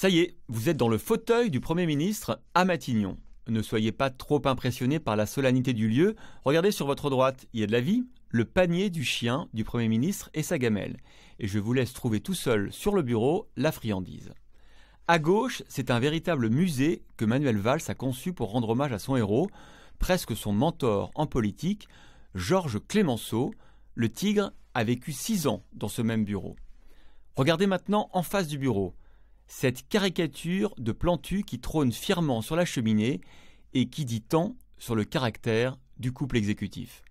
Ça y est, vous êtes dans le fauteuil du Premier ministre à Matignon. Ne soyez pas trop impressionné par la solennité du lieu. Regardez sur votre droite, il y a de la vie, le panier du chien du Premier ministre et sa gamelle. Et je vous laisse trouver tout seul sur le bureau la friandise. À gauche, c'est un véritable musée que Manuel Valls a conçu pour rendre hommage à son héros, presque son mentor en politique, Georges Clémenceau. Le tigre a vécu six ans dans ce même bureau. Regardez maintenant en face du bureau cette caricature de Plantu qui trône fièrement sur la cheminée et qui dit tant sur le caractère du couple exécutif.